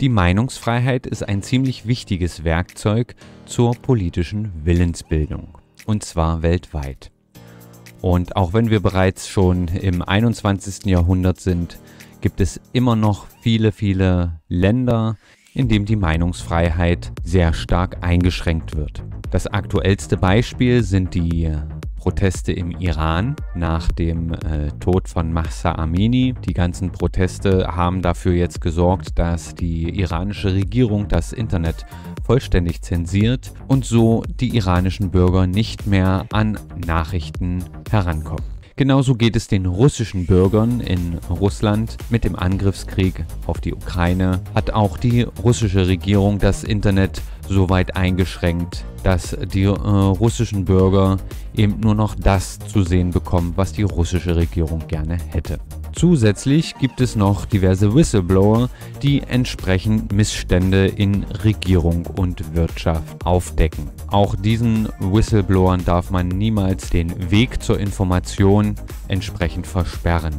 Die Meinungsfreiheit ist ein ziemlich wichtiges Werkzeug zur politischen Willensbildung, und zwar weltweit. Und auch wenn wir bereits schon im 21. Jahrhundert sind, gibt es immer noch viele, viele Länder, in denen die Meinungsfreiheit sehr stark eingeschränkt wird. Das aktuellste Beispiel sind die Proteste im Iran nach dem äh, Tod von Mahsa Amini. Die ganzen Proteste haben dafür jetzt gesorgt, dass die iranische Regierung das Internet vollständig zensiert und so die iranischen Bürger nicht mehr an Nachrichten herankommen. Genauso geht es den russischen Bürgern in Russland mit dem Angriffskrieg auf die Ukraine. Hat auch die russische Regierung das Internet so weit eingeschränkt, dass die äh, russischen Bürger eben nur noch das zu sehen bekommen, was die russische Regierung gerne hätte. Zusätzlich gibt es noch diverse Whistleblower, die entsprechend Missstände in Regierung und Wirtschaft aufdecken. Auch diesen Whistleblowern darf man niemals den Weg zur Information entsprechend versperren.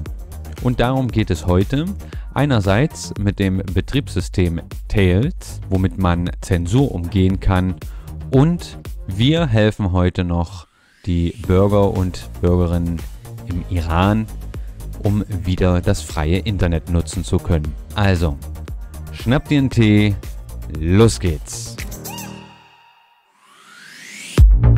Und darum geht es heute. Einerseits mit dem Betriebssystem Tails, womit man Zensur umgehen kann. Und wir helfen heute noch die Bürger und Bürgerinnen im Iran um wieder das freie Internet nutzen zu können. Also, schnapp dir einen Tee, los geht's!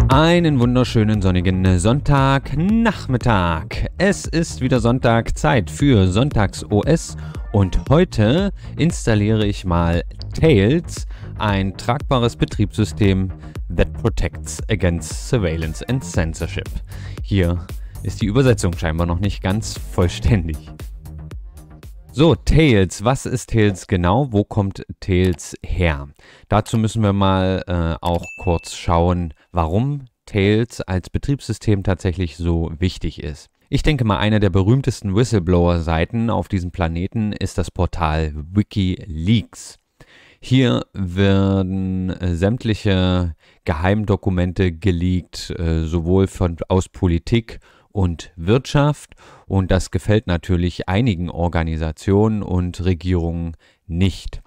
Einen wunderschönen sonnigen Sonntagnachmittag. Es ist wieder Sonntag, Zeit für Sonntags OS und heute installiere ich mal Tails, ein tragbares Betriebssystem that protects against surveillance and censorship. Hier ist die Übersetzung scheinbar noch nicht ganz vollständig. So, Tails. Was ist Tails genau? Wo kommt Tails her? Dazu müssen wir mal äh, auch kurz schauen, warum Tails als Betriebssystem tatsächlich so wichtig ist. Ich denke mal, einer der berühmtesten Whistleblower-Seiten auf diesem Planeten ist das Portal WikiLeaks. Hier werden äh, sämtliche Geheimdokumente geleakt, äh, sowohl von, aus Politik und Wirtschaft. Und das gefällt natürlich einigen Organisationen und Regierungen nicht.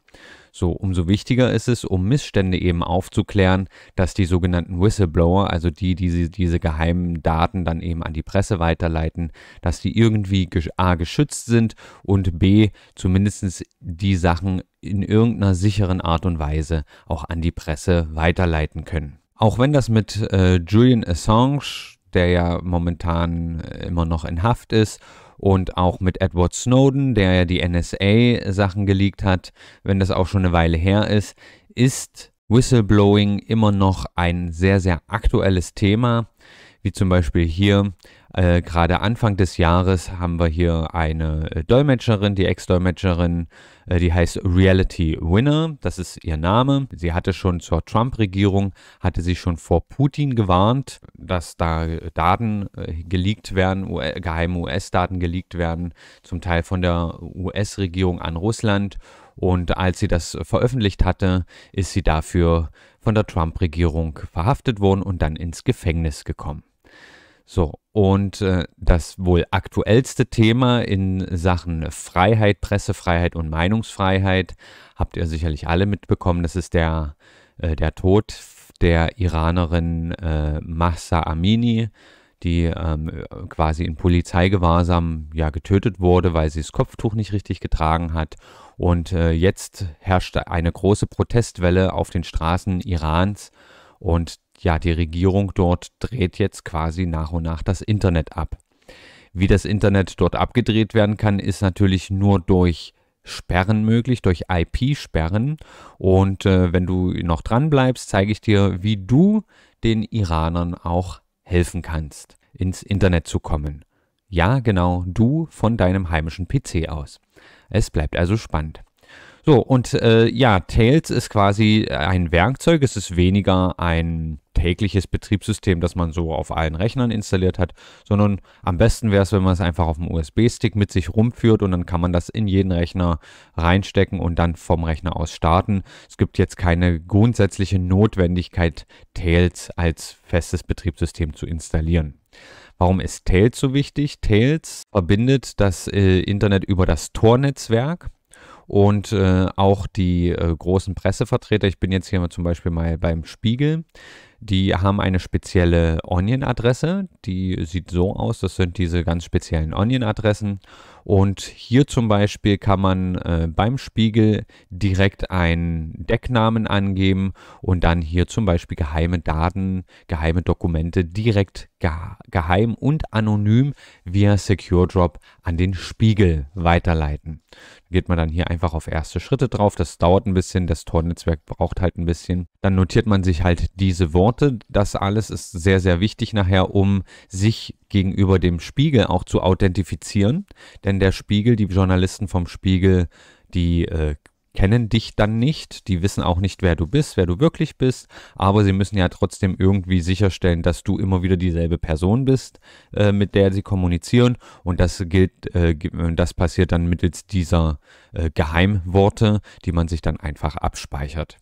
So, umso wichtiger ist es, um Missstände eben aufzuklären, dass die sogenannten Whistleblower, also die, die sie, diese geheimen Daten dann eben an die Presse weiterleiten, dass die irgendwie A geschützt sind und B zumindest die Sachen in irgendeiner sicheren Art und Weise auch an die Presse weiterleiten können. Auch wenn das mit äh, Julian Assange der ja momentan äh, immer noch in Haft ist und auch mit Edward Snowden, der ja die NSA-Sachen geleakt hat, wenn das auch schon eine Weile her ist, ist Whistleblowing immer noch ein sehr, sehr aktuelles Thema, wie zum Beispiel hier. Äh, Gerade Anfang des Jahres haben wir hier eine äh, Dolmetscherin, die Ex-Dolmetscherin äh, die heißt Reality Winner, das ist ihr Name. Sie hatte schon zur Trump-Regierung, hatte sie schon vor Putin gewarnt, dass da Daten äh, geleakt werden, geheime US-Daten geleakt werden, zum Teil von der US-Regierung an Russland. Und als sie das veröffentlicht hatte, ist sie dafür von der Trump-Regierung verhaftet worden und dann ins Gefängnis gekommen. So, und äh, das wohl aktuellste Thema in Sachen Freiheit, Pressefreiheit und Meinungsfreiheit habt ihr sicherlich alle mitbekommen. Das ist der, äh, der Tod der Iranerin äh, Mahsa Amini, die ähm, quasi in Polizeigewahrsam ja getötet wurde, weil sie das Kopftuch nicht richtig getragen hat. Und äh, jetzt herrscht eine große Protestwelle auf den Straßen Irans. Und ja, die Regierung dort dreht jetzt quasi nach und nach das Internet ab. Wie das Internet dort abgedreht werden kann, ist natürlich nur durch Sperren möglich, durch IP-Sperren. Und äh, wenn du noch dran bleibst, zeige ich dir, wie du den Iranern auch helfen kannst, ins Internet zu kommen. Ja, genau, du von deinem heimischen PC aus. Es bleibt also spannend. So, und äh, ja, Tails ist quasi äh, ein Werkzeug. Es ist weniger ein tägliches Betriebssystem, das man so auf allen Rechnern installiert hat, sondern am besten wäre es, wenn man es einfach auf dem USB-Stick mit sich rumführt und dann kann man das in jeden Rechner reinstecken und dann vom Rechner aus starten. Es gibt jetzt keine grundsätzliche Notwendigkeit, Tails als festes Betriebssystem zu installieren. Warum ist Tails so wichtig? Tails verbindet das äh, Internet über das Tor-Netzwerk und äh, auch die äh, großen Pressevertreter. Ich bin jetzt hier zum Beispiel mal beim Spiegel. Die haben eine spezielle Onion-Adresse. Die sieht so aus. Das sind diese ganz speziellen Onion-Adressen. Und hier zum Beispiel kann man äh, beim Spiegel direkt einen Decknamen angeben und dann hier zum Beispiel geheime Daten, geheime Dokumente direkt ge geheim und anonym via Secure Drop an den Spiegel weiterleiten. geht man dann hier einfach auf erste Schritte drauf. Das dauert ein bisschen. Das Tor-Netzwerk braucht halt ein bisschen dann notiert man sich halt diese Worte. Das alles ist sehr, sehr wichtig nachher, um sich gegenüber dem Spiegel auch zu authentifizieren. Denn der Spiegel, die Journalisten vom Spiegel, die äh, kennen dich dann nicht, die wissen auch nicht, wer du bist, wer du wirklich bist, aber sie müssen ja trotzdem irgendwie sicherstellen, dass du immer wieder dieselbe Person bist, äh, mit der sie kommunizieren und das gilt, äh, äh das passiert dann mittels dieser äh, Geheimworte, die man sich dann einfach abspeichert.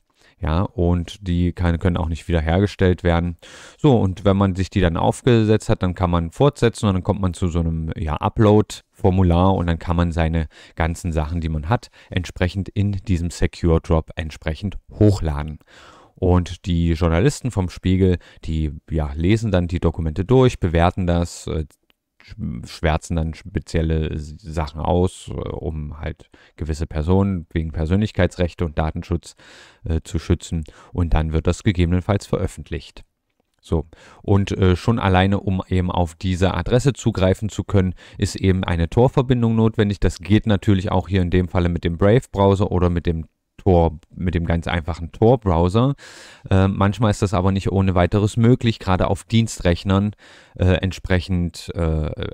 Ja, und die kann, können auch nicht wiederhergestellt werden. So, und wenn man sich die dann aufgesetzt hat, dann kann man fortsetzen und dann kommt man zu so einem ja, Upload. Formular und dann kann man seine ganzen Sachen, die man hat, entsprechend in diesem Secure Drop entsprechend hochladen. Und die Journalisten vom Spiegel, die ja, lesen dann die Dokumente durch, bewerten das, äh, schwärzen dann spezielle Sachen aus, äh, um halt gewisse Personen wegen Persönlichkeitsrechte und Datenschutz äh, zu schützen. Und dann wird das gegebenenfalls veröffentlicht. So, und äh, schon alleine, um eben auf diese Adresse zugreifen zu können, ist eben eine Torverbindung notwendig. Das geht natürlich auch hier in dem Falle mit dem Brave-Browser oder mit dem Tor, mit dem ganz einfachen Tor-Browser. Äh, manchmal ist das aber nicht ohne weiteres möglich, gerade auf Dienstrechnern äh, entsprechend äh,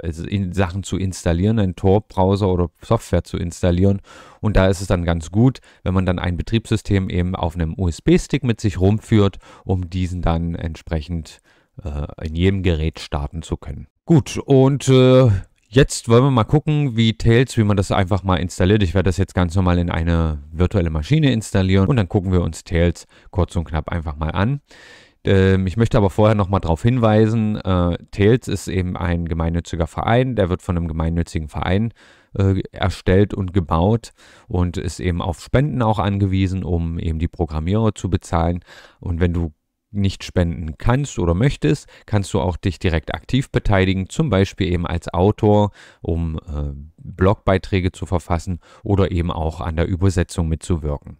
also in Sachen zu installieren, einen Tor-Browser oder Software zu installieren. Und da ist es dann ganz gut, wenn man dann ein Betriebssystem eben auf einem USB-Stick mit sich rumführt, um diesen dann entsprechend äh, in jedem Gerät starten zu können. Gut, und äh, Jetzt wollen wir mal gucken, wie Tails, wie man das einfach mal installiert. Ich werde das jetzt ganz normal in eine virtuelle Maschine installieren und dann gucken wir uns Tails kurz und knapp einfach mal an. Ähm, ich möchte aber vorher nochmal darauf hinweisen, äh, Tails ist eben ein gemeinnütziger Verein, der wird von einem gemeinnützigen Verein äh, erstellt und gebaut und ist eben auf Spenden auch angewiesen, um eben die Programmierer zu bezahlen. Und wenn du nicht spenden kannst oder möchtest, kannst du auch dich direkt aktiv beteiligen, zum Beispiel eben als Autor, um äh, Blogbeiträge zu verfassen oder eben auch an der Übersetzung mitzuwirken.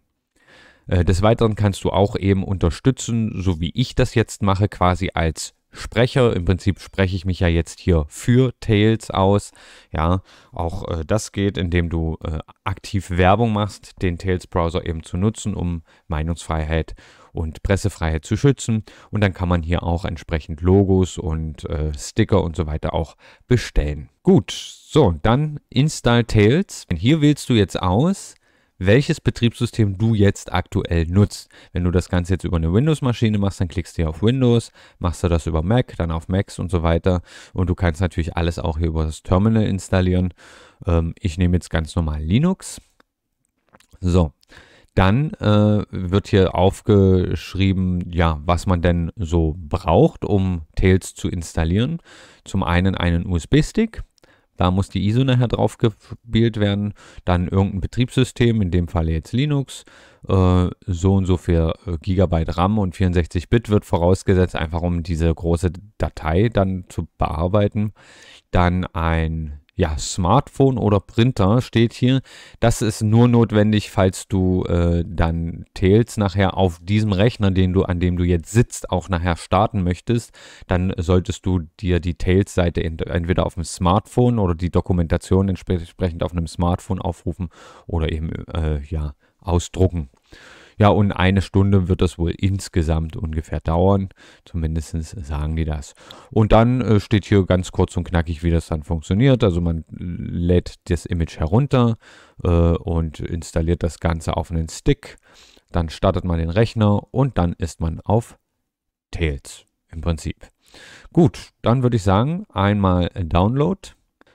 Äh, des Weiteren kannst du auch eben unterstützen, so wie ich das jetzt mache, quasi als spreche. Im Prinzip spreche ich mich ja jetzt hier für Tails aus. Ja, auch äh, das geht, indem du äh, aktiv Werbung machst, den Tails-Browser eben zu nutzen, um Meinungsfreiheit und Pressefreiheit zu schützen. Und dann kann man hier auch entsprechend Logos und äh, Sticker und so weiter auch bestellen. Gut, so, dann Install Tails. Hier wählst du jetzt aus, welches Betriebssystem du jetzt aktuell nutzt. Wenn du das Ganze jetzt über eine Windows-Maschine machst, dann klickst du hier auf Windows, machst du das über Mac, dann auf Macs und so weiter. Und du kannst natürlich alles auch hier über das Terminal installieren. Ähm, ich nehme jetzt ganz normal Linux. So, dann äh, wird hier aufgeschrieben, ja, was man denn so braucht, um Tails zu installieren. Zum einen einen USB-Stick, da muss die ISO nachher drauf gespielt werden. Dann irgendein Betriebssystem, in dem Fall jetzt Linux. Äh, so und so viel äh, Gigabyte RAM und 64-Bit wird vorausgesetzt, einfach um diese große Datei dann zu bearbeiten. Dann ein ja, Smartphone oder Printer steht hier. Das ist nur notwendig, falls du äh, dann Tails nachher auf diesem Rechner, den du, an dem du jetzt sitzt, auch nachher starten möchtest. Dann solltest du dir die Tails-Seite entweder auf dem Smartphone oder die Dokumentation entsprechend auf einem Smartphone aufrufen oder eben äh, ja, ausdrucken. Ja, und eine Stunde wird das wohl insgesamt ungefähr dauern. Zumindest sagen die das. Und dann äh, steht hier ganz kurz und knackig, wie das dann funktioniert. Also man lädt das Image herunter äh, und installiert das Ganze auf einen Stick. Dann startet man den Rechner und dann ist man auf Tails im Prinzip. Gut, dann würde ich sagen, einmal Download.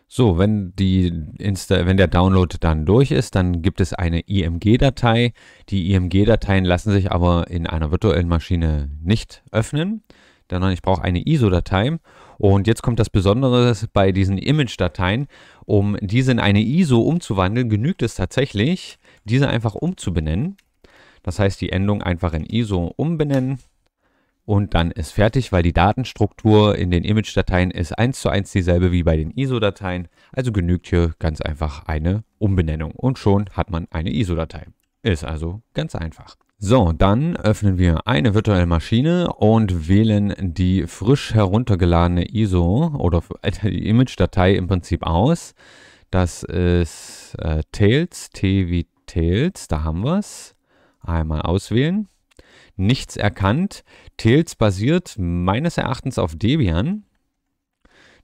So, wenn, die Insta wenn der Download dann durch ist, dann gibt es eine IMG-Datei. Die IMG-Dateien lassen sich aber in einer virtuellen Maschine nicht öffnen, sondern ich brauche eine ISO-Datei. Und jetzt kommt das Besondere bei diesen Image-Dateien. Um diese in eine ISO umzuwandeln, genügt es tatsächlich, diese einfach umzubenennen. Das heißt, die Endung einfach in ISO umbenennen und dann ist fertig, weil die Datenstruktur in den Image-Dateien ist eins zu eins dieselbe wie bei den ISO-Dateien. Also genügt hier ganz einfach eine Umbenennung und schon hat man eine ISO-Datei. Ist also ganz einfach. So, dann öffnen wir eine virtuelle Maschine und wählen die frisch heruntergeladene ISO oder äh, die Image-Datei im Prinzip aus. Das ist äh, Tails, T wie Tails, da haben wir es. Einmal auswählen nichts erkannt. Tails basiert meines Erachtens auf Debian.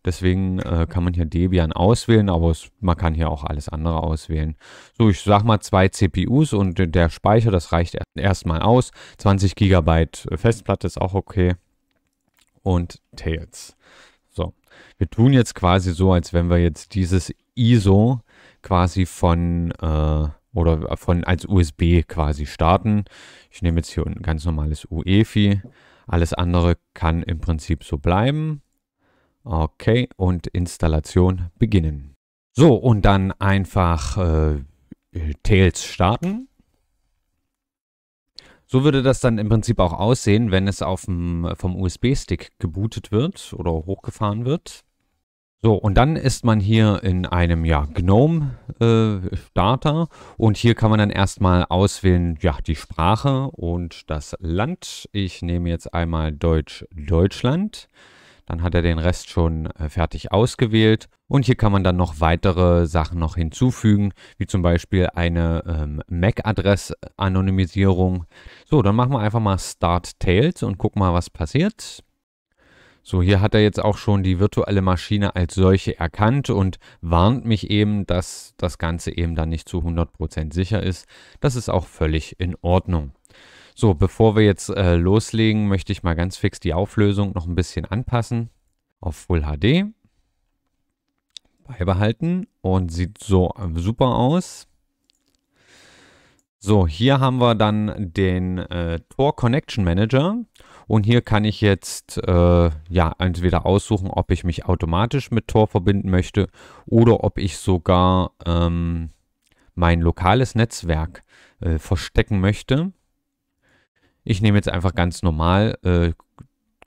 Deswegen äh, kann man hier Debian auswählen, aber es, man kann hier auch alles andere auswählen. So, ich sag mal zwei CPUs und der Speicher, das reicht erstmal aus. 20 GB Festplatte ist auch okay. Und Tails. So, wir tun jetzt quasi so, als wenn wir jetzt dieses ISO quasi von äh, oder von als USB quasi starten. Ich nehme jetzt hier ein ganz normales UEFI. Alles andere kann im Prinzip so bleiben. Okay, und Installation beginnen. So, und dann einfach äh, Tails starten. So würde das dann im Prinzip auch aussehen, wenn es auf dem, vom USB-Stick gebootet wird oder hochgefahren wird. So, und dann ist man hier in einem ja, Gnome-Starter äh, und hier kann man dann erstmal auswählen, ja, die Sprache und das Land. Ich nehme jetzt einmal Deutsch Deutschland. Dann hat er den Rest schon äh, fertig ausgewählt und hier kann man dann noch weitere Sachen noch hinzufügen, wie zum Beispiel eine ähm, MAC-Adress-Anonymisierung. So, dann machen wir einfach mal Start Tails und gucken mal, was passiert. So, hier hat er jetzt auch schon die virtuelle Maschine als solche erkannt und warnt mich eben, dass das Ganze eben dann nicht zu 100% sicher ist. Das ist auch völlig in Ordnung. So, bevor wir jetzt äh, loslegen, möchte ich mal ganz fix die Auflösung noch ein bisschen anpassen auf Full HD beibehalten und sieht so super aus. So, hier haben wir dann den äh, Tor Connection Manager und hier kann ich jetzt äh, ja entweder aussuchen, ob ich mich automatisch mit Tor verbinden möchte oder ob ich sogar ähm, mein lokales Netzwerk äh, verstecken möchte. Ich nehme jetzt einfach ganz normal äh,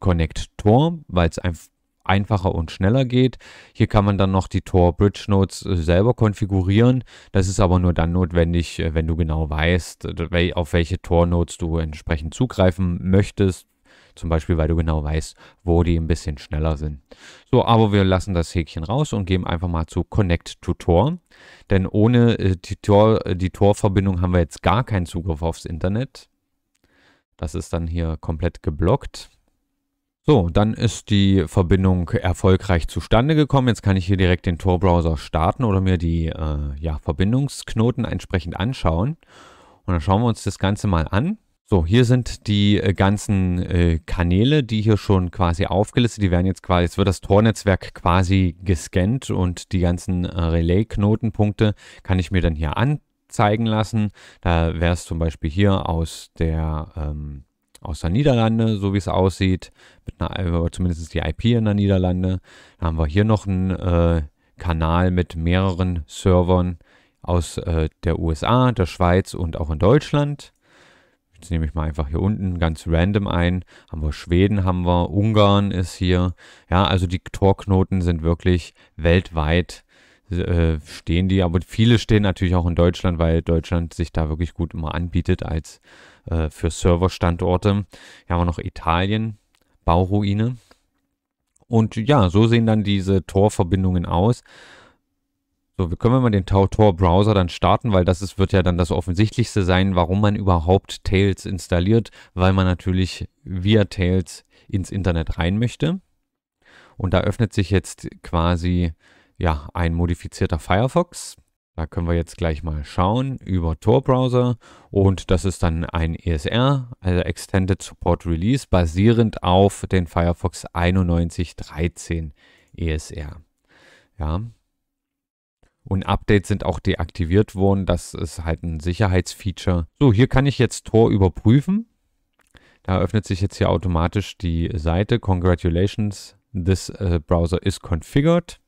Connect Tor, weil es einfach einfacher und schneller geht. Hier kann man dann noch die Tor Bridge Nodes äh, selber konfigurieren. Das ist aber nur dann notwendig, äh, wenn du genau weißt, auf welche Tor Nodes du entsprechend zugreifen möchtest zum Beispiel, weil du genau weißt, wo die ein bisschen schneller sind. So, aber wir lassen das Häkchen raus und gehen einfach mal zu Connect to Tor. Denn ohne äh, die, Tor, äh, die tor haben wir jetzt gar keinen Zugriff aufs Internet. Das ist dann hier komplett geblockt. So, dann ist die Verbindung erfolgreich zustande gekommen. Jetzt kann ich hier direkt den Tor-Browser starten oder mir die äh, ja, Verbindungsknoten entsprechend anschauen. Und dann schauen wir uns das Ganze mal an. So, hier sind die äh, ganzen äh, Kanäle, die hier schon quasi aufgelistet, die werden jetzt quasi, jetzt wird das Tornetzwerk quasi gescannt und die ganzen äh, Relay-Knotenpunkte kann ich mir dann hier anzeigen lassen. Da wäre es zum Beispiel hier aus der, ähm, aus der Niederlande, so wie es aussieht, mit einer, äh, zumindest die IP in der Niederlande. Dann haben wir hier noch einen äh, Kanal mit mehreren Servern aus äh, der USA, der Schweiz und auch in Deutschland. Jetzt nehme ich mal einfach hier unten ganz random ein. Haben wir Schweden, haben wir Ungarn ist hier. Ja, also die Torknoten sind wirklich weltweit äh, stehen die, aber viele stehen natürlich auch in Deutschland, weil Deutschland sich da wirklich gut immer anbietet als äh, für Serverstandorte. Hier haben wir noch Italien, Bauruine. Und ja, so sehen dann diese Torverbindungen aus. So, wir können wir mal den Tor-Browser dann starten, weil das ist, wird ja dann das Offensichtlichste sein, warum man überhaupt Tails installiert, weil man natürlich via Tails ins Internet rein möchte. Und da öffnet sich jetzt quasi ja, ein modifizierter Firefox. Da können wir jetzt gleich mal schauen über Tor-Browser und das ist dann ein ESR, also Extended Support Release, basierend auf den Firefox 91.13 ESR. Ja, und Updates sind auch deaktiviert worden. Das ist halt ein Sicherheitsfeature. So, hier kann ich jetzt Tor überprüfen. Da öffnet sich jetzt hier automatisch die Seite. Congratulations, this uh, browser is configured.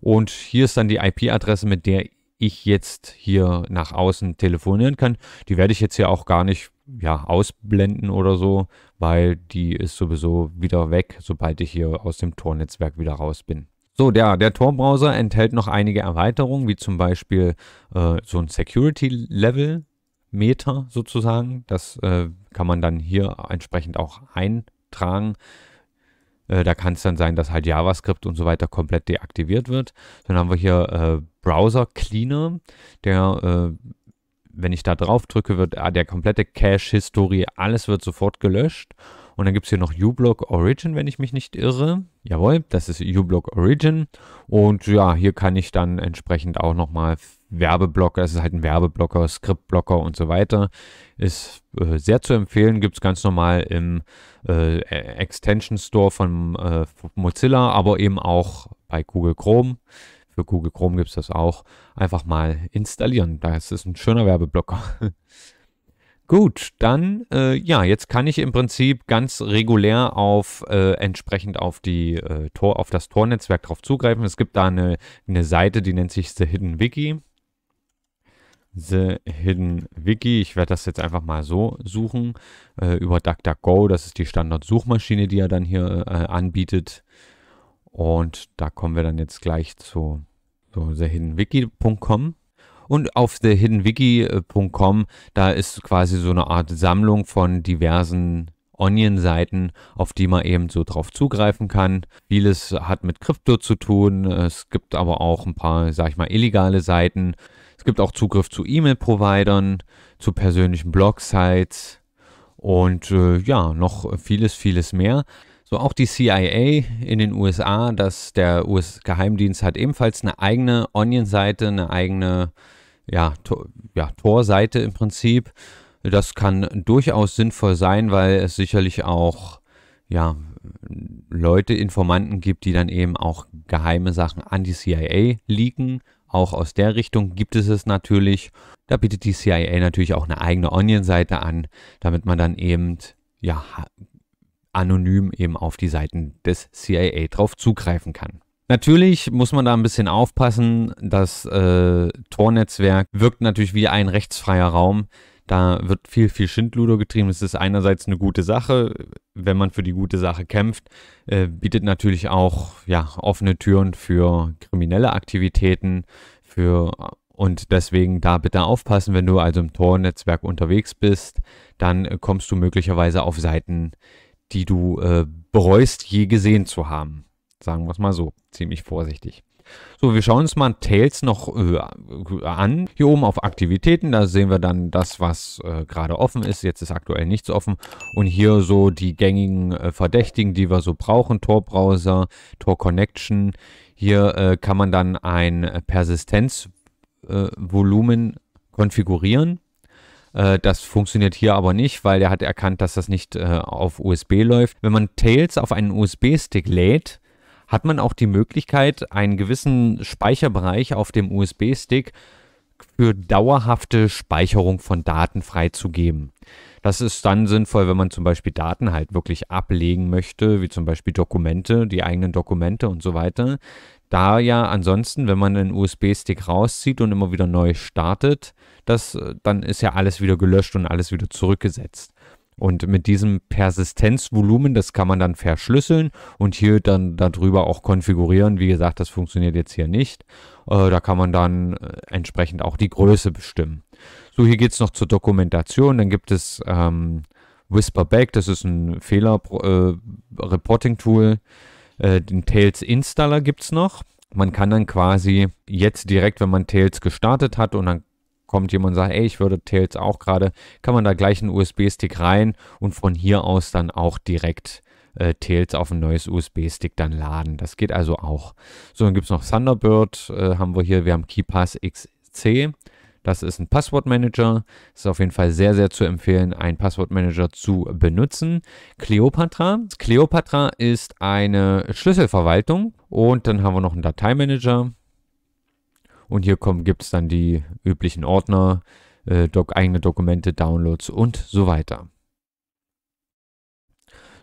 Und hier ist dann die IP-Adresse, mit der ich jetzt hier nach außen telefonieren kann. Die werde ich jetzt hier auch gar nicht ja, ausblenden oder so, weil die ist sowieso wieder weg, sobald ich hier aus dem Tor-Netzwerk wieder raus bin. So, der, der Tor-Browser enthält noch einige Erweiterungen, wie zum Beispiel äh, so ein Security-Level-Meter sozusagen. Das äh, kann man dann hier entsprechend auch eintragen. Äh, da kann es dann sein, dass halt JavaScript und so weiter komplett deaktiviert wird. Dann haben wir hier äh, Browser-Cleaner, der äh, wenn ich da drauf drücke, wird ah, der komplette Cache-History, alles wird sofort gelöscht. Und dann gibt es hier noch uBlock Origin, wenn ich mich nicht irre. Jawohl, das ist uBlock Origin. Und ja, hier kann ich dann entsprechend auch nochmal Werbeblocker, das ist halt ein Werbeblocker, Skriptblocker und so weiter. Ist äh, sehr zu empfehlen, gibt es ganz normal im äh, Extension Store von äh, Mozilla, aber eben auch bei Google Chrome. Für Google Chrome gibt es das auch. Einfach mal installieren. Das ist ein schöner Werbeblocker. Gut, dann äh, ja, jetzt kann ich im Prinzip ganz regulär auf äh, entsprechend auf die äh, Tor, auf das Tor-Netzwerk drauf zugreifen. Es gibt da eine, eine Seite, die nennt sich The Hidden Wiki. The Hidden Wiki. Ich werde das jetzt einfach mal so suchen äh, über DuckDuckGo. Das ist die Standard-Suchmaschine, die er dann hier äh, anbietet. Und da kommen wir dann jetzt gleich zu so thehiddenwiki.com. Und auf thehiddenwiki.com, da ist quasi so eine Art Sammlung von diversen Onion-Seiten, auf die man eben so drauf zugreifen kann. Vieles hat mit Krypto zu tun. Es gibt aber auch ein paar, sag ich mal, illegale Seiten. Es gibt auch Zugriff zu E-Mail-Providern, zu persönlichen Blog-Sites und äh, ja, noch vieles, vieles mehr. So auch die CIA in den USA, dass der US-Geheimdienst hat ebenfalls eine eigene Onion-Seite, eine eigene ja, Tor, ja, Torseite im Prinzip. Das kann durchaus sinnvoll sein, weil es sicherlich auch ja, Leute, Informanten gibt, die dann eben auch geheime Sachen an die CIA leaken. Auch aus der Richtung gibt es es natürlich. Da bietet die CIA natürlich auch eine eigene Onion-Seite an, damit man dann eben ja, anonym eben auf die Seiten des CIA drauf zugreifen kann. Natürlich muss man da ein bisschen aufpassen. Das äh, Tornetzwerk wirkt natürlich wie ein rechtsfreier Raum. Da wird viel, viel Schindluder getrieben. Es ist einerseits eine gute Sache, wenn man für die gute Sache kämpft, äh, bietet natürlich auch ja, offene Türen für kriminelle Aktivitäten, für und deswegen da bitte aufpassen, wenn du also im Tornetzwerk unterwegs bist, dann kommst du möglicherweise auf Seiten, die du äh, bereust, je gesehen zu haben. Sagen wir es mal so, ziemlich vorsichtig. So, wir schauen uns mal Tails noch äh, an. Hier oben auf Aktivitäten, da sehen wir dann das, was äh, gerade offen ist. Jetzt ist aktuell nichts offen. Und hier so die gängigen äh, Verdächtigen, die wir so brauchen. Tor-Browser, Tor-Connection. Hier äh, kann man dann ein Persistenzvolumen äh, konfigurieren. Das funktioniert hier aber nicht, weil er hat erkannt, dass das nicht auf USB läuft. Wenn man Tails auf einen USB-Stick lädt, hat man auch die Möglichkeit, einen gewissen Speicherbereich auf dem USB-Stick für dauerhafte Speicherung von Daten freizugeben. Das ist dann sinnvoll, wenn man zum Beispiel Daten halt wirklich ablegen möchte, wie zum Beispiel Dokumente, die eigenen Dokumente und so weiter. Da ja ansonsten, wenn man einen USB-Stick rauszieht und immer wieder neu startet, das, äh, dann ist ja alles wieder gelöscht und alles wieder zurückgesetzt. Und mit diesem Persistenzvolumen, das kann man dann verschlüsseln und hier dann darüber auch konfigurieren. Wie gesagt, das funktioniert jetzt hier nicht. Äh, da kann man dann äh, entsprechend auch die Größe bestimmen. So, hier geht es noch zur Dokumentation. Dann gibt es ähm, Whisperback, das ist ein Fehler-Reporting-Tool. Äh, äh, den Tails Installer gibt es noch. Man kann dann quasi jetzt direkt, wenn man Tails gestartet hat und dann kommt jemand und sagt, ey, ich würde Tails auch gerade, kann man da gleich einen USB-Stick rein und von hier aus dann auch direkt äh, Tails auf ein neues USB-Stick dann laden. Das geht also auch. So, dann gibt es noch Thunderbird, äh, haben wir hier, wir haben KeyPass XC. Das ist ein Passwortmanager. Ist auf jeden Fall sehr, sehr zu empfehlen, einen Passwortmanager zu benutzen. Cleopatra. Cleopatra ist eine Schlüsselverwaltung. Und dann haben wir noch einen Dateimanager. Und hier gibt es dann die üblichen Ordner, äh, Doc, eigene Dokumente, Downloads und so weiter.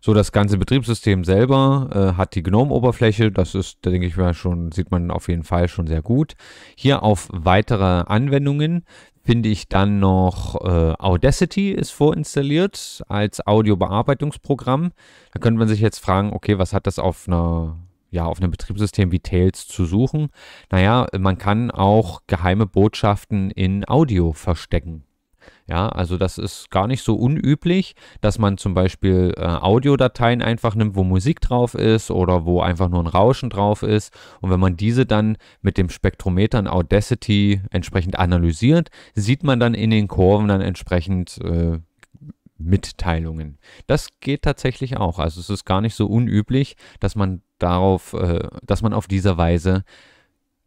So, das ganze Betriebssystem selber äh, hat die GNOME-Oberfläche. Das ist, da denke ich mal, schon, sieht man auf jeden Fall schon sehr gut. Hier auf weitere Anwendungen finde ich dann noch äh, Audacity ist vorinstalliert als Audiobearbeitungsprogramm. Da könnte man sich jetzt fragen, okay, was hat das auf einer ja, auf einem Betriebssystem wie Tails zu suchen. Naja, man kann auch geheime Botschaften in Audio verstecken. Ja, also das ist gar nicht so unüblich, dass man zum Beispiel äh, Audiodateien einfach nimmt, wo Musik drauf ist oder wo einfach nur ein Rauschen drauf ist. Und wenn man diese dann mit dem Spektrometer in Audacity entsprechend analysiert, sieht man dann in den Kurven dann entsprechend äh, Mitteilungen. Das geht tatsächlich auch. Also es ist gar nicht so unüblich, dass man darauf, äh, dass man auf diese Weise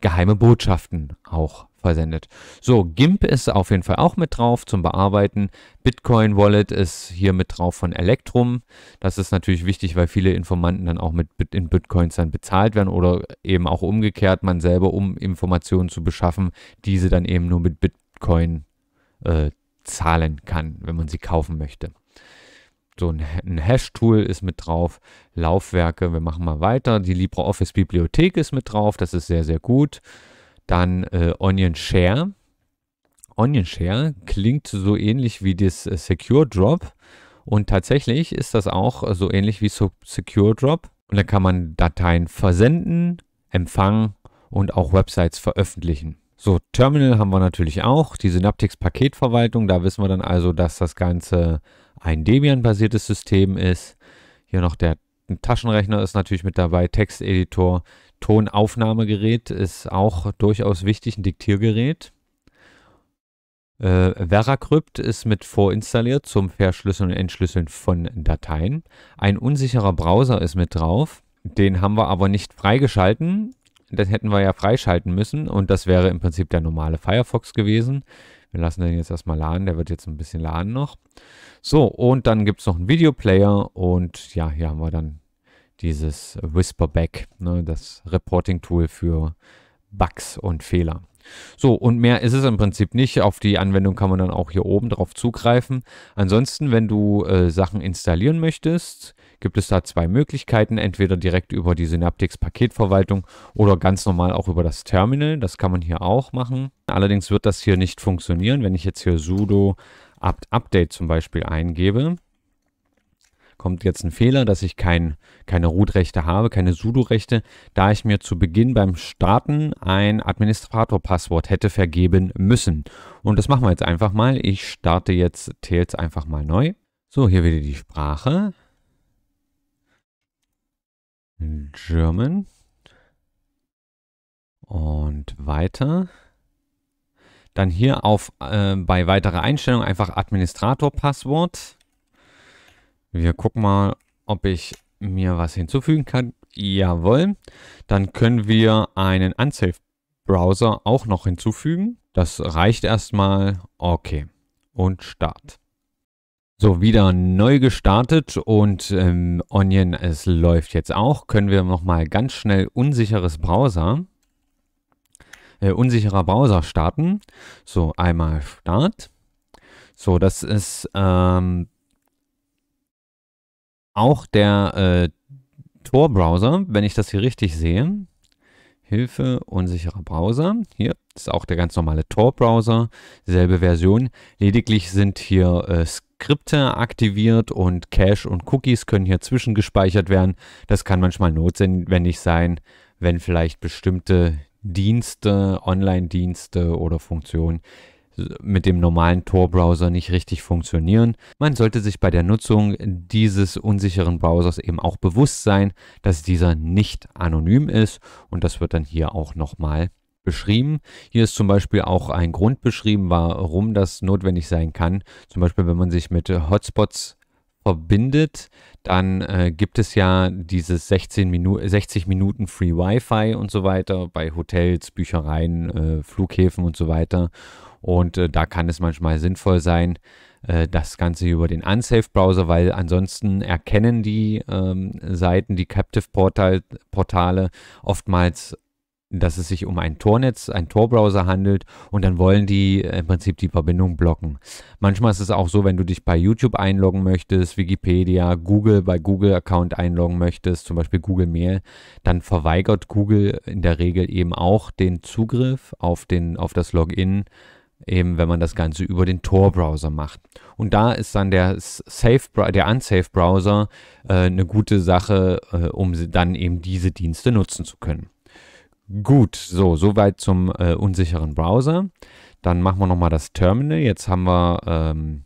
geheime Botschaften auch versendet. So, GIMP ist auf jeden Fall auch mit drauf zum Bearbeiten. Bitcoin Wallet ist hier mit drauf von Electrum. Das ist natürlich wichtig, weil viele Informanten dann auch mit in Bitcoins dann bezahlt werden oder eben auch umgekehrt man selber, um Informationen zu beschaffen, diese dann eben nur mit Bitcoin äh, zahlen kann, wenn man sie kaufen möchte. So ein, Hash-Tool ist mit drauf, Laufwerke, wir machen mal weiter. Die LibreOffice-Bibliothek ist mit drauf, das ist sehr, sehr gut. Dann äh, Onion Share. Onion Share klingt so ähnlich wie das äh, Secure Drop. Und tatsächlich ist das auch so ähnlich wie Secure Drop. Und da kann man Dateien versenden, empfangen und auch Websites veröffentlichen. So, Terminal haben wir natürlich auch, die Synaptics Paketverwaltung. Da wissen wir dann also, dass das Ganze ein Debian-basiertes System ist. Hier noch der Taschenrechner ist natürlich mit dabei, Texteditor, Tonaufnahmegerät ist auch durchaus wichtig, ein Diktiergerät. Äh, VeraCrypt ist mit vorinstalliert zum Verschlüsseln und Entschlüsseln von Dateien. Ein unsicherer Browser ist mit drauf. Den haben wir aber nicht freigeschalten. Das hätten wir ja freischalten müssen und das wäre im Prinzip der normale Firefox gewesen. Wir lassen den jetzt erstmal laden. Der wird jetzt ein bisschen laden noch. So, und dann gibt es noch einen Videoplayer. Und ja, hier haben wir dann dieses Whisperback, ne, das Reporting-Tool für Bugs und Fehler. So, und mehr ist es im Prinzip nicht. Auf die Anwendung kann man dann auch hier oben drauf zugreifen. Ansonsten, wenn du äh, Sachen installieren möchtest, gibt es da zwei Möglichkeiten, entweder direkt über die Synaptics Paketverwaltung oder ganz normal auch über das Terminal, das kann man hier auch machen. Allerdings wird das hier nicht funktionieren, wenn ich jetzt hier sudo apt update zum Beispiel eingebe, kommt jetzt ein Fehler, dass ich kein, keine Root-Rechte habe, keine Sudo-Rechte, da ich mir zu Beginn beim Starten ein Administrator-Passwort hätte vergeben müssen. Und das machen wir jetzt einfach mal. Ich starte jetzt Tails einfach mal neu. So, hier wieder die Sprache. German. Und weiter. Dann hier auf äh, bei weitere Einstellungen einfach Administrator-Passwort. Wir gucken mal, ob ich mir was hinzufügen kann. Jawohl. Dann können wir einen Unsafe-Browser auch noch hinzufügen. Das reicht erstmal. Okay. Und Start. So, wieder neu gestartet und ähm, Onion, es läuft jetzt auch. Können wir nochmal ganz schnell unsicheres Browser, äh, unsicherer Browser starten. So, einmal Start. So, das ist ähm, auch der äh, Tor-Browser, wenn ich das hier richtig sehe. Hilfe, unsicherer Browser. Hier ist auch der ganz normale Tor-Browser, selbe Version. Lediglich sind hier äh, Skripte aktiviert und Cache und Cookies können hier zwischengespeichert werden. Das kann manchmal notwendig sein, wenn vielleicht bestimmte Dienste, Online-Dienste oder Funktionen mit dem normalen Tor-Browser nicht richtig funktionieren. Man sollte sich bei der Nutzung dieses unsicheren Browsers eben auch bewusst sein, dass dieser nicht anonym ist und das wird dann hier auch nochmal beschrieben. Hier ist zum Beispiel auch ein Grund beschrieben, warum das notwendig sein kann. Zum Beispiel, wenn man sich mit Hotspots verbindet, dann äh, gibt es ja dieses 16 Minu 60 Minuten Free Wi-Fi und so weiter bei Hotels, Büchereien, äh, Flughäfen und so weiter. Und äh, da kann es manchmal sinnvoll sein, äh, das Ganze über den Unsafe-Browser, weil ansonsten erkennen die ähm, Seiten, die Captive-Portale oftmals dass es sich um ein Tornetz, ein Tor-Browser handelt und dann wollen die im Prinzip die Verbindung blocken. Manchmal ist es auch so, wenn du dich bei YouTube einloggen möchtest, Wikipedia, Google bei Google-Account einloggen möchtest, zum Beispiel Google Mail, dann verweigert Google in der Regel eben auch den Zugriff auf, den, auf das Login eben wenn man das Ganze über den Tor-Browser macht. Und da ist dann der, der Unsafe-Browser äh, eine gute Sache, äh, um dann eben diese Dienste nutzen zu können. Gut, so, soweit zum äh, unsicheren Browser. Dann machen wir nochmal das Terminal. Jetzt haben wir ähm,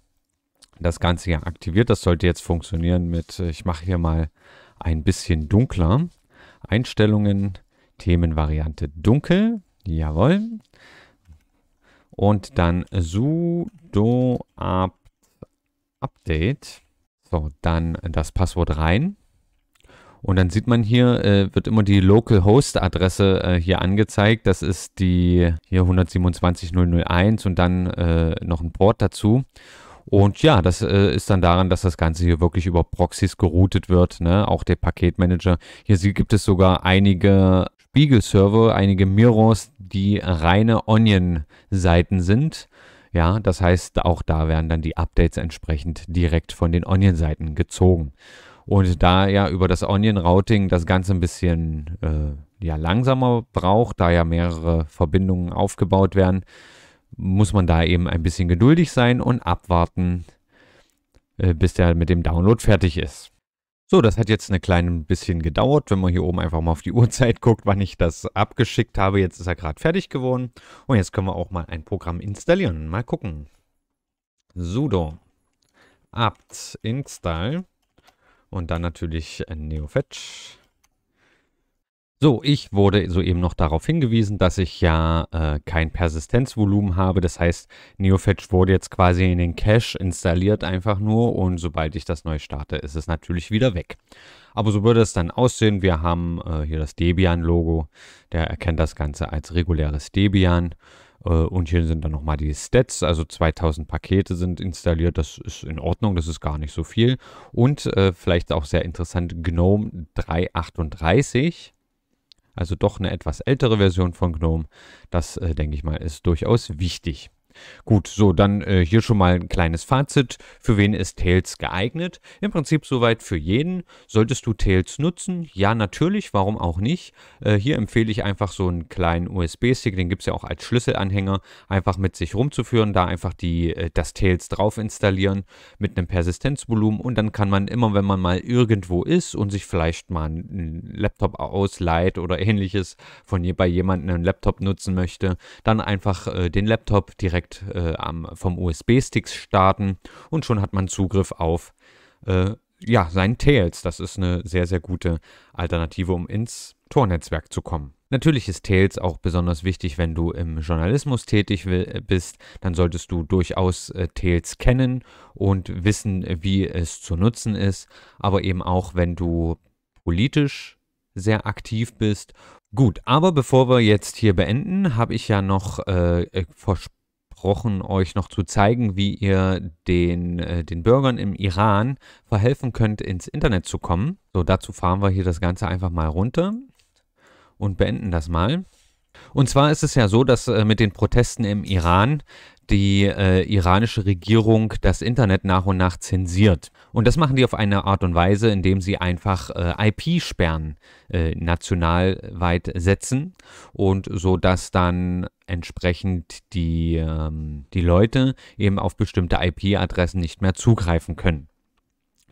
das Ganze ja aktiviert. Das sollte jetzt funktionieren mit, äh, ich mache hier mal ein bisschen dunkler. Einstellungen, Themenvariante dunkel. Jawohl und dann sudo update. So, dann das Passwort rein. Und dann sieht man hier, äh, wird immer die Localhost-Adresse äh, hier angezeigt. Das ist die hier 127.001 und dann äh, noch ein Port dazu. Und ja, das äh, ist dann daran, dass das Ganze hier wirklich über Proxys geroutet wird, ne? auch der Paketmanager. Hier gibt es sogar einige Spiegelserver, einige Mirrors, die reine Onion-Seiten sind. Ja, das heißt, auch da werden dann die Updates entsprechend direkt von den Onion-Seiten gezogen. Und da ja über das Onion-Routing das Ganze ein bisschen äh, ja, langsamer braucht, da ja mehrere Verbindungen aufgebaut werden, muss man da eben ein bisschen geduldig sein und abwarten, äh, bis der mit dem Download fertig ist. So, das hat jetzt ein kleines bisschen gedauert. Wenn man hier oben einfach mal auf die Uhrzeit guckt, wann ich das abgeschickt habe. Jetzt ist er gerade fertig geworden. Und jetzt können wir auch mal ein Programm installieren. Mal gucken. sudo apt install und dann natürlich neofetch so, ich wurde soeben noch darauf hingewiesen, dass ich ja äh, kein Persistenzvolumen habe. Das heißt, NeoFetch wurde jetzt quasi in den Cache installiert einfach nur und sobald ich das neu starte, ist es natürlich wieder weg. Aber so würde es dann aussehen. Wir haben äh, hier das Debian-Logo. Der erkennt das Ganze als reguläres Debian. Äh, und hier sind dann nochmal die Stats, also 2000 Pakete sind installiert, das ist in Ordnung, das ist gar nicht so viel. Und äh, vielleicht auch sehr interessant, GNOME 338 also doch eine etwas ältere Version von GNOME. Das, äh, denke ich mal, ist durchaus wichtig. Gut, so dann äh, hier schon mal ein kleines Fazit. Für wen ist Tails geeignet? Im Prinzip soweit für jeden. Solltest du Tails nutzen? Ja, natürlich, warum auch nicht? Äh, hier empfehle ich einfach so einen kleinen USB-Stick, den gibt es ja auch als Schlüsselanhänger, einfach mit sich rumzuführen, da einfach die, äh, das Tails drauf installieren mit einem Persistenzvolumen und dann kann man immer, wenn man mal irgendwo ist und sich vielleicht mal einen Laptop ausleiht oder ähnliches von je bei jemandem einen Laptop nutzen möchte, dann einfach äh, den Laptop direkt direkt äh, am, vom usb stick starten und schon hat man Zugriff auf äh, ja, seinen Tails. Das ist eine sehr, sehr gute Alternative, um ins Tornetzwerk zu kommen. Natürlich ist Tails auch besonders wichtig, wenn du im Journalismus tätig bist. Dann solltest du durchaus äh, Tails kennen und wissen, wie es zu nutzen ist. Aber eben auch, wenn du politisch sehr aktiv bist. Gut, aber bevor wir jetzt hier beenden, habe ich ja noch äh, äh versprochen, euch noch zu zeigen, wie ihr den, äh, den Bürgern im Iran verhelfen könnt, ins Internet zu kommen. So, dazu fahren wir hier das Ganze einfach mal runter und beenden das mal. Und zwar ist es ja so, dass äh, mit den Protesten im Iran die äh, iranische Regierung das Internet nach und nach zensiert. Und das machen die auf eine Art und Weise, indem sie einfach äh, IP-Sperren äh, nationalweit setzen und so dass dann entsprechend die, ähm, die Leute eben auf bestimmte IP-Adressen nicht mehr zugreifen können.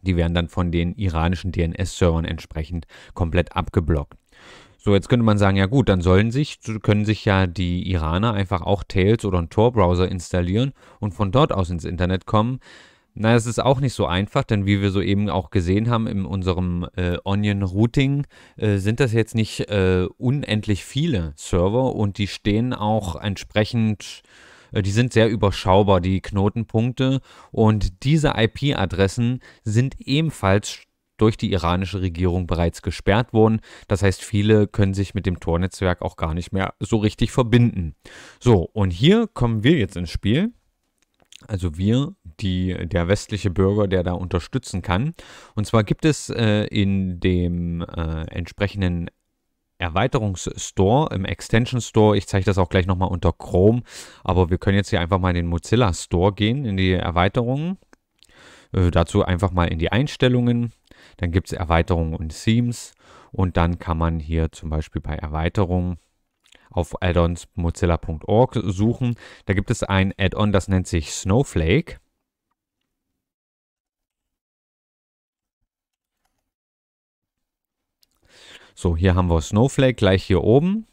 Die werden dann von den iranischen DNS-Servern entsprechend komplett abgeblockt. So, jetzt könnte man sagen, ja gut, dann sollen sich, können sich ja die Iraner einfach auch Tails oder einen Tor-Browser installieren und von dort aus ins Internet kommen. Na, es ist auch nicht so einfach, denn wie wir soeben auch gesehen haben in unserem äh, Onion Routing, äh, sind das jetzt nicht äh, unendlich viele Server und die stehen auch entsprechend, äh, die sind sehr überschaubar, die Knotenpunkte. Und diese IP-Adressen sind ebenfalls durch die iranische Regierung bereits gesperrt worden. Das heißt, viele können sich mit dem Tornetzwerk auch gar nicht mehr so richtig verbinden. So, und hier kommen wir jetzt ins Spiel also wir, die, der westliche Bürger, der da unterstützen kann. Und zwar gibt es äh, in dem äh, entsprechenden Erweiterungsstore, im Extension Store, ich zeige das auch gleich nochmal unter Chrome, aber wir können jetzt hier einfach mal in den Mozilla Store gehen, in die Erweiterungen. Äh, dazu einfach mal in die Einstellungen, dann gibt es Erweiterungen und Themes und dann kann man hier zum Beispiel bei Erweiterungen auf addonsmozilla.org suchen. Da gibt es ein Add-on, das nennt sich Snowflake. So, hier haben wir Snowflake gleich hier oben.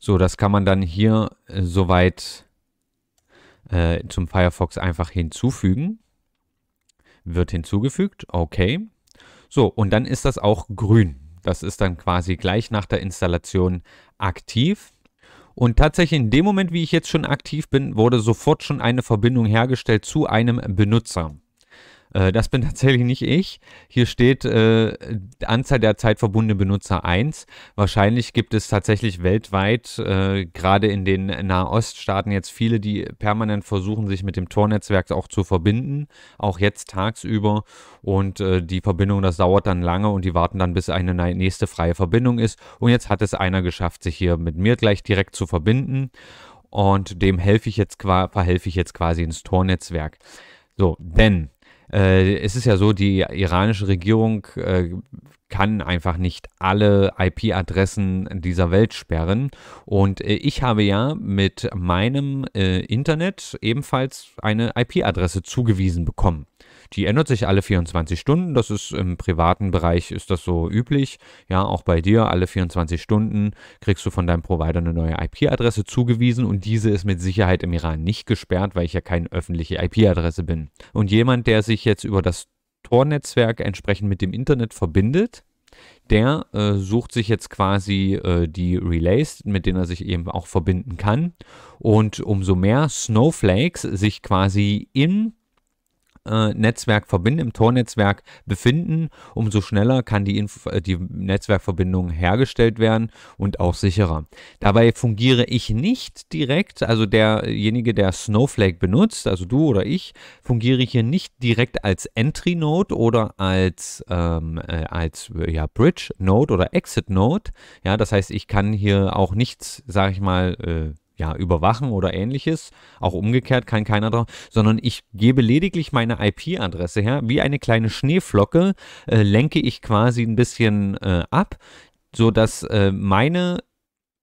So, das kann man dann hier äh, soweit äh, zum Firefox einfach hinzufügen. Wird hinzugefügt, okay. So, und dann ist das auch grün. Das ist dann quasi gleich nach der Installation aktiv. Und tatsächlich in dem Moment, wie ich jetzt schon aktiv bin, wurde sofort schon eine Verbindung hergestellt zu einem Benutzer. Äh, das bin tatsächlich nicht ich. Hier steht äh, Anzahl der zeitverbundene Benutzer 1. Wahrscheinlich gibt es tatsächlich weltweit, äh, gerade in den Nahoststaaten, jetzt viele, die permanent versuchen, sich mit dem Tornetzwerk auch zu verbinden, auch jetzt tagsüber. Und äh, die Verbindung, das dauert dann lange und die warten dann, bis eine nächste freie Verbindung ist. Und jetzt hat es einer geschafft, sich hier mit mir gleich direkt zu verbinden und dem helfe ich jetzt verhelfe ich jetzt quasi ins Tornetzwerk. So, denn äh, es ist ja so, die iranische Regierung äh, kann einfach nicht alle IP-Adressen dieser Welt sperren. Und äh, ich habe ja mit meinem äh, Internet ebenfalls eine IP-Adresse zugewiesen bekommen. Die ändert sich alle 24 Stunden. Das ist im privaten Bereich ist das so üblich. Ja, auch bei dir alle 24 Stunden kriegst du von deinem Provider eine neue IP-Adresse zugewiesen und diese ist mit Sicherheit im Iran nicht gesperrt, weil ich ja keine öffentliche IP-Adresse bin. Und jemand, der sich jetzt über das Tor-Netzwerk entsprechend mit dem Internet verbindet, der äh, sucht sich jetzt quasi äh, die Relays, mit denen er sich eben auch verbinden kann. Und umso mehr Snowflakes sich quasi in äh, Netzwerk verbinden, im Tor-Netzwerk befinden, umso schneller kann die, Info äh, die Netzwerkverbindung hergestellt werden und auch sicherer. Dabei fungiere ich nicht direkt, also derjenige, der Snowflake benutzt, also du oder ich, fungiere hier nicht direkt als Entry-Node oder als, ähm, äh, als ja, Bridge-Node oder Exit-Node. Ja, das heißt, ich kann hier auch nichts, sage ich mal, äh, ja, überwachen oder ähnliches. Auch umgekehrt kann keiner drauf, sondern ich gebe lediglich meine IP-Adresse her. Wie eine kleine Schneeflocke äh, lenke ich quasi ein bisschen äh, ab, sodass äh, meine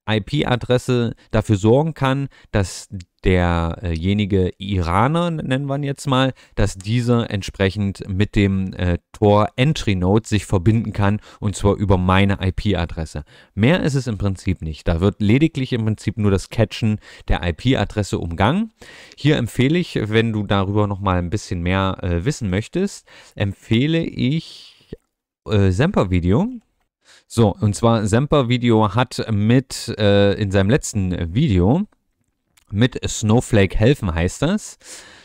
IP-Adresse dafür sorgen kann, dass derjenige Iraner, nennen wir ihn jetzt mal, dass dieser entsprechend mit dem äh, Tor Entry Node sich verbinden kann und zwar über meine IP-Adresse. Mehr ist es im Prinzip nicht. Da wird lediglich im Prinzip nur das Catchen der IP-Adresse umgangen. Hier empfehle ich, wenn du darüber nochmal ein bisschen mehr äh, wissen möchtest, empfehle ich äh, Semper Video so, und zwar Semper Video hat mit äh, in seinem letzten Video mit Snowflake helfen heißt das.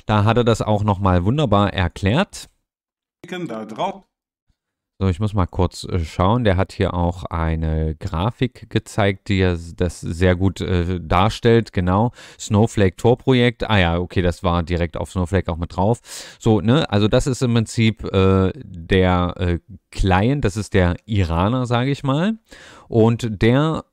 Da hat er das auch nochmal wunderbar erklärt. Da drauf so, ich muss mal kurz äh, schauen. Der hat hier auch eine Grafik gezeigt, die das sehr gut äh, darstellt. Genau. Snowflake Tor Projekt. Ah ja, okay, das war direkt auf Snowflake auch mit drauf. So, ne? Also das ist im Prinzip äh, der äh, Client, das ist der Iraner, sage ich mal. Und der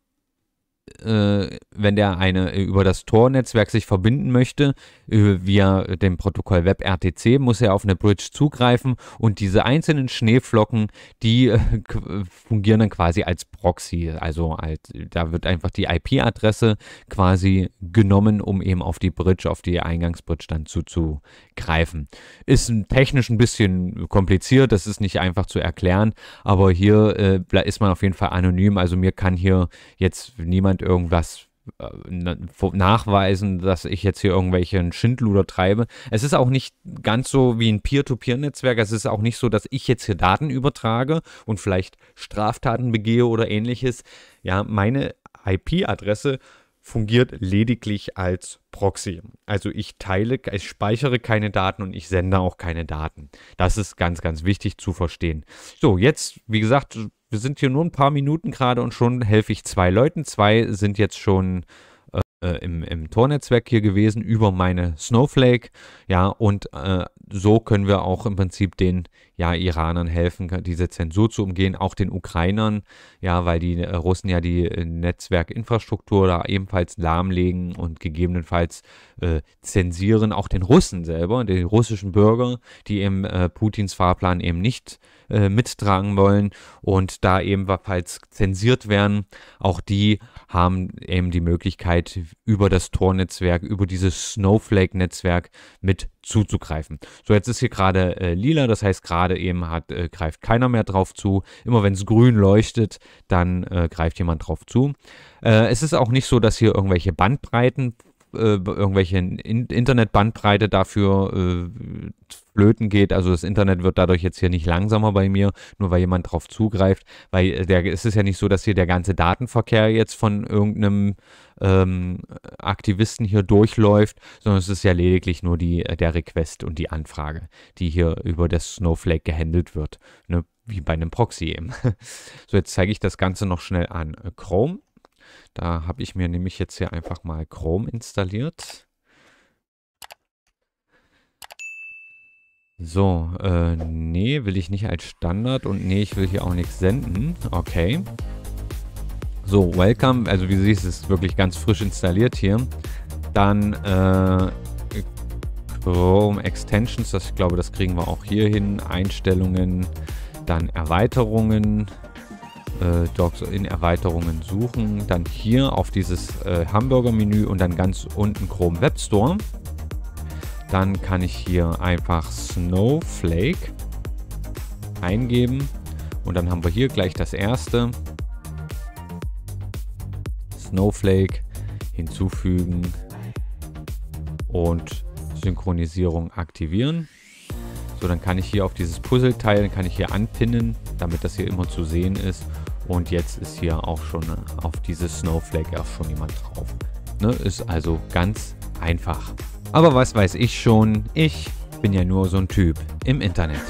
äh, wenn der eine äh, über das Tor-Netzwerk sich verbinden möchte, äh, via dem Protokoll WebRTC, muss er auf eine Bridge zugreifen und diese einzelnen Schneeflocken, die äh, fungieren dann quasi als Proxy. Also als, da wird einfach die IP-Adresse quasi genommen, um eben auf die Bridge, auf die Eingangsbridge dann zuzugreifen. Ist technisch ein bisschen kompliziert, das ist nicht einfach zu erklären, aber hier äh, ist man auf jeden Fall anonym. Also mir kann hier jetzt niemand irgendwie irgendwas äh, nachweisen, dass ich jetzt hier irgendwelchen Schindluder treibe. Es ist auch nicht ganz so wie ein Peer-to-Peer-Netzwerk. Es ist auch nicht so, dass ich jetzt hier Daten übertrage und vielleicht Straftaten begehe oder ähnliches. Ja, meine IP-Adresse fungiert lediglich als Proxy. Also ich teile, ich speichere keine Daten und ich sende auch keine Daten. Das ist ganz, ganz wichtig zu verstehen. So, jetzt, wie gesagt, wir sind hier nur ein paar Minuten gerade und schon helfe ich zwei Leuten. Zwei sind jetzt schon äh, äh im, im Tornetzwerk hier gewesen über meine Snowflake. Ja, und äh, so können wir auch im Prinzip den ja, Iranern helfen, diese Zensur zu umgehen, auch den Ukrainern, ja, weil die äh, Russen ja die äh, Netzwerkinfrastruktur da ebenfalls lahmlegen und gegebenenfalls äh, zensieren, auch den Russen selber, den russischen Bürger, die eben äh, Putins Fahrplan eben nicht äh, mittragen wollen und da ebenfalls zensiert werden. Auch die haben eben die Möglichkeit, über das Tor-Netzwerk, über dieses Snowflake-Netzwerk mit zuzugreifen. So, jetzt ist hier gerade äh, lila, das heißt gerade gerade eben hat, äh, greift keiner mehr drauf zu. Immer wenn es grün leuchtet, dann äh, greift jemand drauf zu. Äh, es ist auch nicht so, dass hier irgendwelche Bandbreiten äh, irgendwelche Internetbandbreite dafür äh, flöten geht. Also das Internet wird dadurch jetzt hier nicht langsamer bei mir, nur weil jemand drauf zugreift, weil äh, der, es ist ja nicht so, dass hier der ganze Datenverkehr jetzt von irgendeinem ähm, Aktivisten hier durchläuft, sondern es ist ja lediglich nur die, äh, der Request und die Anfrage, die hier über das Snowflake gehandelt wird. Ne? Wie bei einem Proxy eben. so, jetzt zeige ich das Ganze noch schnell an äh, Chrome. Da habe ich mir nämlich jetzt hier einfach mal Chrome installiert. So, äh, nee, will ich nicht als Standard und nee, ich will hier auch nichts senden. Okay. So, Welcome, also wie du siehst, ist wirklich ganz frisch installiert hier. Dann äh, Chrome Extensions, das, ich glaube, das kriegen wir auch hier hin. Einstellungen, dann Erweiterungen, äh, Docs in Erweiterungen suchen. Dann hier auf dieses äh, Hamburger-Menü und dann ganz unten Chrome Web Store. Dann kann ich hier einfach Snowflake eingeben und dann haben wir hier gleich das erste. Snowflake hinzufügen und Synchronisierung aktivieren. So, dann kann ich hier auf dieses Puzzleteil, dann kann ich hier anpinnen, damit das hier immer zu sehen ist. Und jetzt ist hier auch schon auf dieses Snowflake auch schon jemand drauf. Ne? Ist also ganz einfach. Aber was weiß ich schon, ich bin ja nur so ein Typ im Internet.